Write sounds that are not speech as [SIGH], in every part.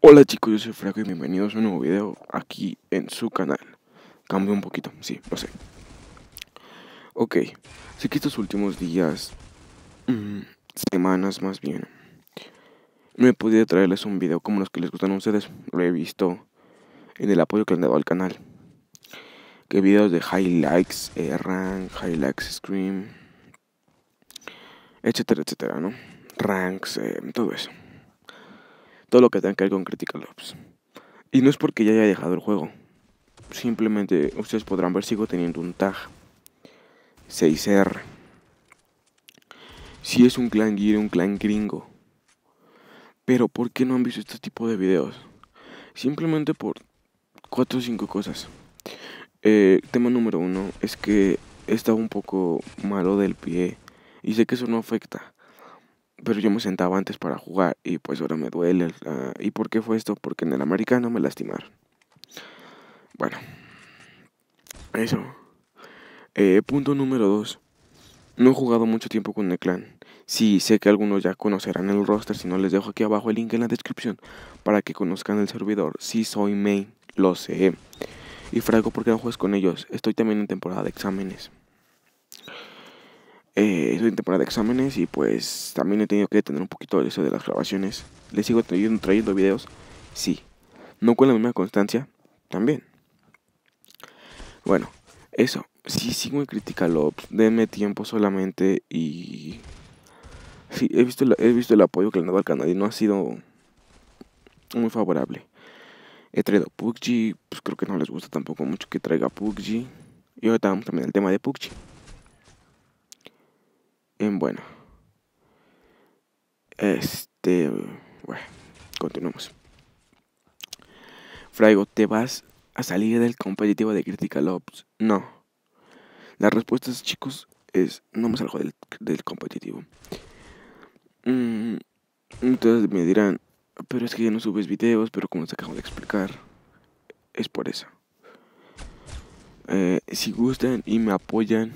Hola chicos, yo soy Franco y bienvenidos a un nuevo video aquí en su canal. Cambio un poquito, sí, lo sé. Ok, sé que estos últimos días, mm, semanas más bien, no he podido traerles un video como los que les gustan a ustedes. Lo he visto en el apoyo que han dado al canal que videos de highlights, rank, highlights scream, etcétera, etcétera, ¿no? Ranks, eh, todo eso. Todo lo que tenga que ver con Critical Ops. Y no es porque ya haya dejado el juego. Simplemente ustedes podrán ver, sigo teniendo un tag 6R. Si es un clan guir, un clan gringo. Pero ¿por qué no han visto este tipo de videos? Simplemente por cuatro o cinco cosas. Eh, tema número uno es que estaba un poco malo del pie y sé que eso no afecta. Pero yo me sentaba antes para jugar y pues ahora me duele. ¿Y por qué fue esto? Porque en el americano me lastimaron. Bueno, eso. Eh, punto número dos. No he jugado mucho tiempo con el clan. Sí, sé que algunos ya conocerán el roster, si no les dejo aquí abajo el link en la descripción para que conozcan el servidor. Sí, soy main, lo sé. Y Franco, porque qué no juegas con ellos? Estoy también en temporada de exámenes. Eh, estoy en temporada de exámenes y pues también he tenido que tener un poquito eso de las grabaciones. ¿Les sigo trayendo, trayendo videos? Sí. ¿No con la misma constancia? También. Bueno, eso. Sí, sigo en crítica Lobs. Denme tiempo solamente y... Sí, he visto, el, he visto el apoyo que le han dado al canal y no ha sido muy favorable. He traído PUBG, pues creo que no les gusta tampoco mucho que traiga PUBG. Y ahorita vamos también el tema de PUBG. En bueno. Este, bueno, continuamos. Fraigo, ¿te vas a salir del competitivo de Critical Ops? No. La respuesta chicos, es no me salgo del, competitivo. Mm, entonces me dirán, pero es que ya no subes videos, pero como te acabo de explicar, es por eso. Eh, si gustan y me apoyan,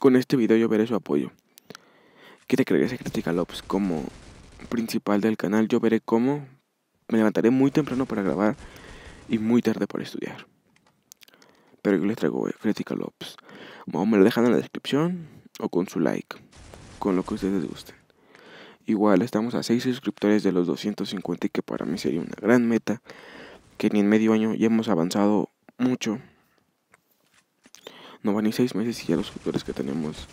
con este video yo veré su apoyo. ¿Qué te crees Critical Ops? como principal del canal, yo veré cómo me levantaré muy temprano para grabar y muy tarde para estudiar. Pero yo les traigo Critical Ops. me lo dejan en la descripción o con su like, con lo que ustedes guste. Igual estamos a 6 suscriptores de los 250 que para mí sería una gran meta, que ni en medio año ya hemos avanzado mucho. No van ni 6 meses y ya los suscriptores que tenemos.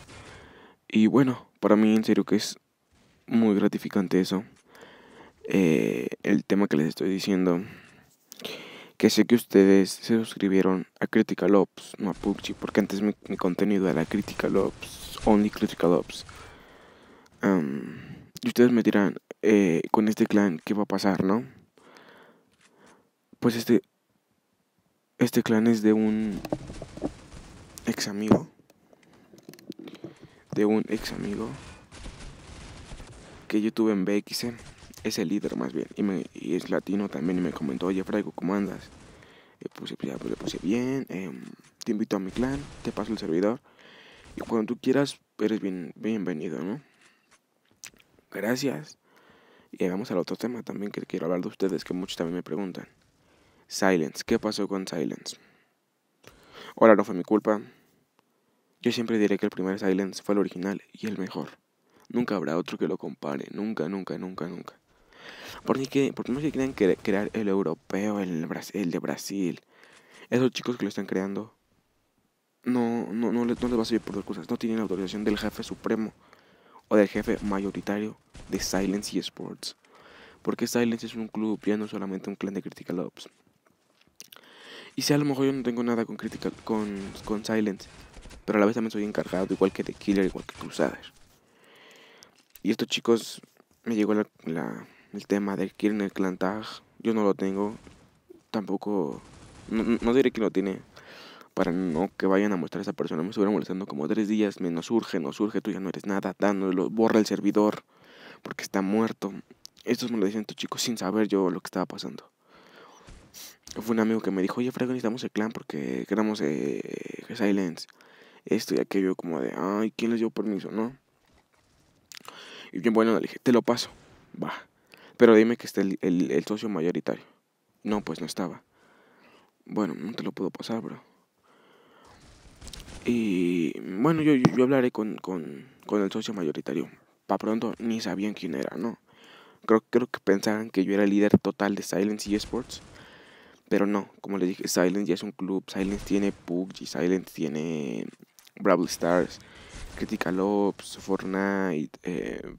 Y bueno, para mí en serio que es muy gratificante eso. Eh, el tema que les estoy diciendo. Que sé que ustedes se suscribieron a Critical Ops, no a PUBG, porque antes mi, contenido era Critical Ops, Only Critical Ops. Y ustedes me dirán, eh, con este clan, ¿qué va a pasar, no? Pues este, este clan es de un ex amigo. De un ex amigo que yo tuve en BX, e. Es el líder más bien. Y, me, es latino también. Y me comentó, oye, Fraigo, ¿cómo andas? Pues, pues, pues, le puse bien. Em, te invito a mi clan. Te paso el servidor. Y cuando tú quieras, eres bien, bienvenido, ¿no? Gracias. Y vamos al otro tema también que quiero hablar de ustedes, que muchos también me preguntan. Silence, ¿qué pasó con Silence? Hola, no fue mi culpa. Yo siempre diré que el primer Silence fue el original y el mejor. Nunca habrá otro que lo compare, nunca, nunca, nunca, nunca. Por ni que, por más que crean crear el europeo, el, el de Brasil, esos chicos que lo están creando, no, no, no, les, no les va a servir por dos cosas. No tienen la autorización del jefe supremo o del jefe mayoritario de Silence Sports. Porque Silence es un club, ya no solamente un clan de Critical Ops. Y si a lo mejor yo no tengo nada con, critical, con, con Silence, pero a la vez también soy encargado, igual que de Killer, igual que Crusader. Y estos chicos, me llegó el tema de Killer el clan tag. Yo no lo tengo. Tampoco. No, no diré que lo tiene para no que vayan a mostrar a esa persona. Me estuvieron molestando como tres días, me no surge, no surge, tú ya no eres nada, dándolo, borra el servidor, porque está muerto. Estos me lo dicen estos chicos sin saber yo lo que estaba pasando. Fue un amigo que me dijo, oye, fregón, necesitamos el clan porque queremos eh, Silence. Esto y aquello, como de, ay, ¿quién les dio permiso, no? Y bien, bueno, le dije, te lo paso, va. Pero dime que esté el socio mayoritario. No, pues no estaba. Bueno, no te lo puedo pasar, bro. Y bueno, yo, yo hablaré con, con, el socio mayoritario. Para pronto ni sabían quién era, ¿no? Creo, creo que pensaban que yo era el líder total de Silence y Sports. Pero no, como les dije, Silence ya es un club. Silence tiene PUBG, Silence tiene Brawl Stars, Critical Ops, Fortnite, eh,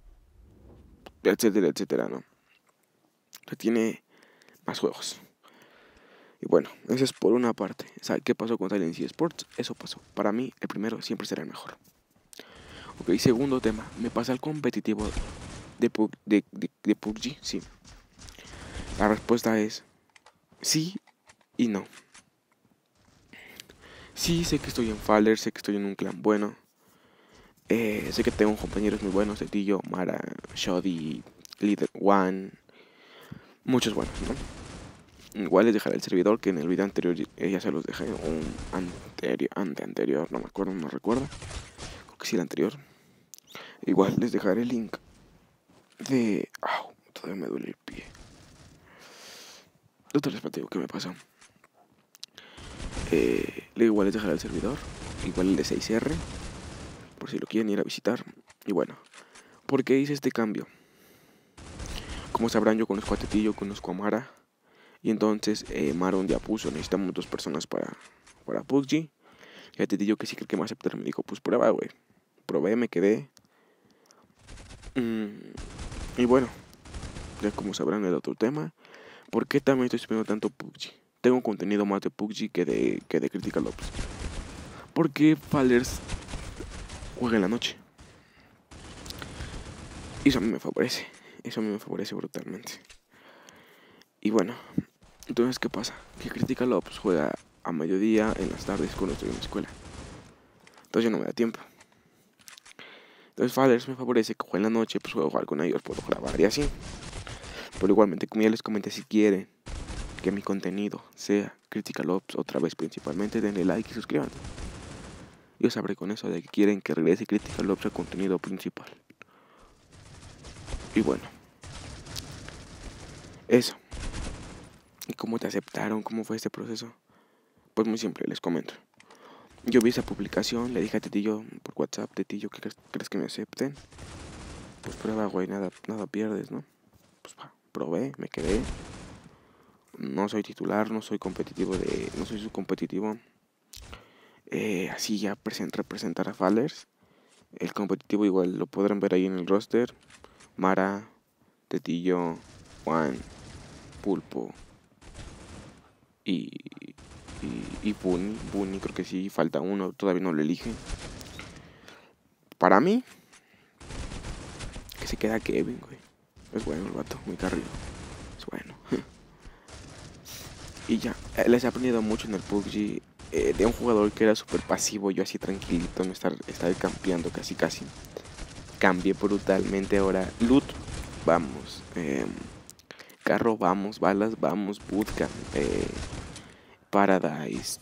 etcétera, etcétera, ¿no? tiene más juegos. Y bueno, eso es por una parte. qué pasó con Silent Sports? Eso pasó. Para mí, el primero siempre será el mejor. Ok, segundo tema. Me pasa el competitivo de, de, de, PUBG. Sí. La respuesta es sí y no. Sí, sé que estoy en Faller, sé que estoy en un clan bueno. Eh, sé que tengo compañeros muy buenos, Cetillo, Mara, Shoddy, Leader One. Muchos buenos, ¿no? Igual les dejaré el servidor que en el video anterior eh, ya se los dejé, un anterior, ante anterior, no me acuerdo, no recuerdo. Creo que sí, el anterior. Igual les dejaré el link de... todavía me duele el pie. No te les qué me pasó? Eh, Le igual les dejaré el servidor, igual el de 6R, por si lo quieren ir a visitar. Y bueno, ¿por qué hice este cambio? Como sabrán, yo con a Tetillo, conozco a Mara y entonces eh, Maron ya puso, necesitamos dos personas para, para PUBG. Ya te digo que sí el que me aceptar Me dijo, pues prueba, güey. Probé, me quedé. Mm, y bueno, ya como sabrán el otro tema. ¿Por qué también estoy esperando tanto PUBG? Tengo contenido más de PUBG que de, que de Critical Ops. Porque Fallers juega en la noche. eso a mí me favorece. Eso a mí me favorece brutalmente. Y bueno, entonces, ¿qué pasa? Que Critical Ops pues, juega a mediodía, en las tardes, cuando estoy en la escuela. Entonces, ya no me da tiempo. Entonces, Fallers me favorece que juegue en la noche, pues puedo jugar con ellos, puedo grabar y así. Pero igualmente, como ya les comenté, si quieren que mi contenido sea Critical Ops pues, otra vez principalmente, denle like y suscriban. Yo sabré con eso de que quieren que regrese Critical Ops pues, al contenido principal. Y bueno. Eso. ¿Y cómo te aceptaron? ¿Cómo fue este proceso? Pues muy simple, les comento. Yo vi esa publicación, le dije a Tetillo por WhatsApp, Tetillo, ¿qué crees, que me acepten? Pues prueba, güey, nada, nada pierdes, ¿no? Pues va, probé, me quedé. No soy titular, no soy competitivo de. no soy su competitivo. Eh, así ya representar a Fallers. El competitivo igual lo podrán ver ahí en el roster. Mara, Tetillo, Juan, Pulpo, y, y, y Bunny. creo que sí, falta uno, todavía no lo elige. Para mí, que se queda Kevin, güey. Es bueno el vato, muy carrillo. Es bueno. [LAUGHS] y ya, eh, les he aprendido mucho en el PUBG eh, de un jugador que era súper pasivo, yo así tranquilito, me estar, estar campeando casi casi. Cambié brutalmente ahora. Loot, vamos. Eh, carro, vamos, balas, vamos, bootcamp, eh, Paradise,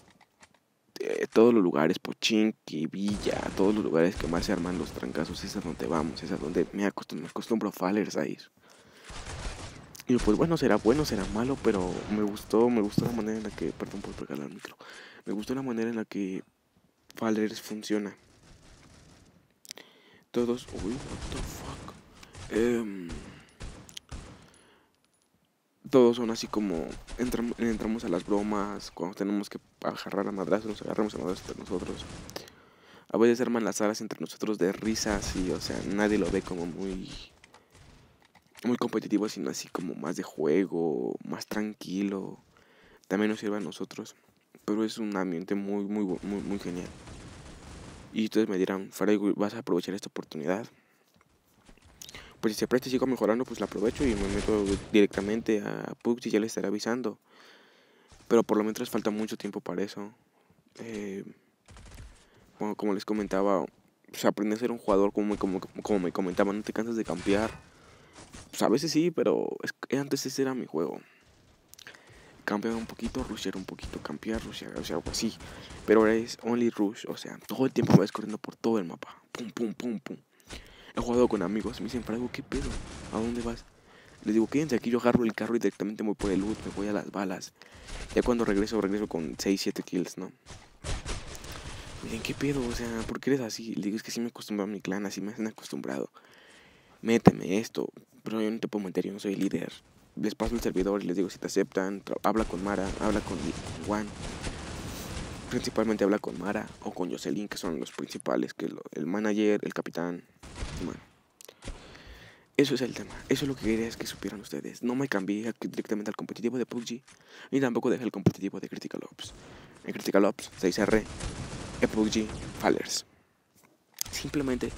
eh, todos los lugares, Pochinki, Villa, todos los lugares que más se arman los trancazos, es a donde vamos, es a donde me acostumbro, me Fallers a ir. Y pues bueno, será bueno, será malo, pero me gustó, me gustó la manera en la que, perdón por regalar el micro, me gustó la manera en la que Fallers funciona. Todos, uy, what the fuck. Em, todos son así como entramos a las bromas, cuando tenemos que agarrar a madrazo, nos agarramos a madrazo entre nosotros. A veces arman las alas entre nosotros de risas y, o sea, nadie lo ve como muy muy competitivo, sino así como más de juego, más tranquilo. También nos sirve a nosotros, pero es un ambiente muy muy muy, muy genial. Y entonces me dirán, Faray, ¿vas a aprovechar esta oportunidad? pues si se presta y sigo mejorando, pues la aprovecho y me meto directamente a Pugs y ya le estaré avisando. Pero por lo menos falta mucho tiempo para eso. Eh, bueno, como les comentaba, pues aprende a ser un jugador como, me comentaba, no te cansas de campear. Pues, a veces sí, pero antes ese era mi juego. Campear un poquito, rushear un poquito, campear, rushear, o sea, algo así. Pero ahora es only rush, o sea, todo el tiempo vas corriendo por todo el mapa. Pum, pum, pum, pum. He jugado con amigos. Me dicen, algo ¿qué pedo? ¿A dónde vas? Les digo, quédense aquí, yo agarro el carro y directamente voy por el loot, me voy a las balas. Ya cuando regreso, regreso con 6, 7 kills, ¿no? Dicen ¿qué pedo? O sea, ¿por qué eres así? Le digo, es que sí me acostumbro a mi clan, así me han acostumbrado. Méteme esto, pero yo no te puedo meter, yo no soy líder. Les paso el servidor y les digo, si te aceptan, habla con Mara, habla con Juan. Principalmente habla con Mara o con Jocelyn, que son los principales, que el manager, el capitán, eso es el tema, eso es lo que quería es que supieran ustedes. No me cambié directamente al competitivo de PUBG, ni tampoco dejé el competitivo de Critical Ops. En Critical Ops 6R, en PUBG Fallers. Simplemente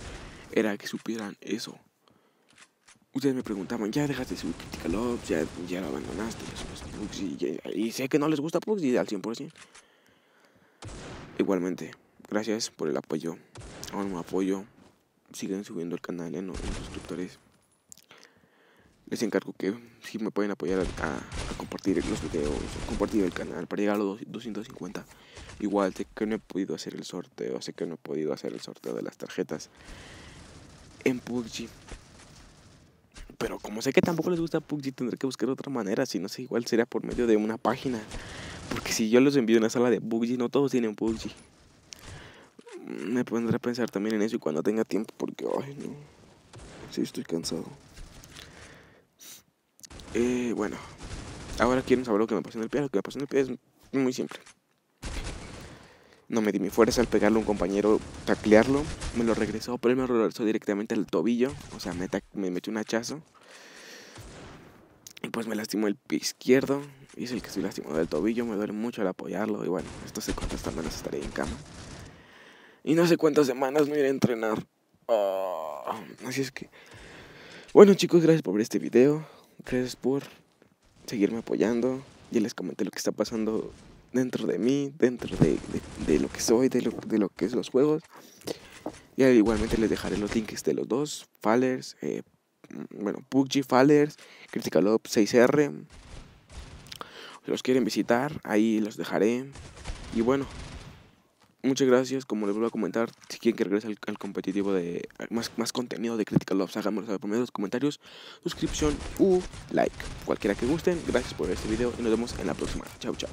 era que supieran eso. Ustedes me preguntaban, ya dejaste su Critical Ops, ya, ya lo abandonaste, PUBG, y sé que no les gusta PUBG al 100%. Igualmente, gracias por el apoyo, aún un apoyo siguen subiendo el canal en, ¿eh? los suscriptores. Les encargo que si me pueden apoyar a, compartir los videos, compartir el canal para llegar a los 250. Igual sé que no he podido hacer el sorteo, sé que no he podido hacer el sorteo de las tarjetas en PUBG. Pero como sé que tampoco les gusta PUBG, tendré que buscar otra manera. Si no sé, igual sería por medio de una página. Porque si yo los envío en una sala de PUBG, no todos tienen PUBG me pondré a pensar también en eso y cuando tenga tiempo, porque, ay, no. Sí, estoy cansado. Eh, bueno, ahora quieren saber lo que me pasó en el pie. Lo que me pasó en el pie es muy simple. No me di mi fuerza al pegarle a un compañero, taclearlo. Me lo regresó, pero él me regresó directamente al tobillo. O sea, me, me metió un hachazo. Y pues me lastimó el pie izquierdo. Y es el que estoy lastimado del tobillo. Me duele mucho al apoyarlo. Y bueno, esto se contesta menos estaré en cama. Y no sé cuántas semanas me iré a entrenar. Ah, así es que... Bueno chicos, gracias por ver este video. Gracias por seguirme apoyando. Ya les comenté lo que está pasando dentro de mí, dentro de, lo que soy, de lo, de que es los juegos. Y igualmente les dejaré los links de los dos, Fallers, eh, bueno, PUBG Fallers, Critical Ops 6R. Si los quieren visitar, ahí los dejaré. Y bueno, muchas gracias. Como les vuelvo a comentar, si quieren que regrese al, competitivo de más, más contenido de crítica lo háganmelo saber por medio los comentarios, suscripción u like. Cualquiera que gusten, gracias por ver este video y nos vemos en la próxima. Chao, chao.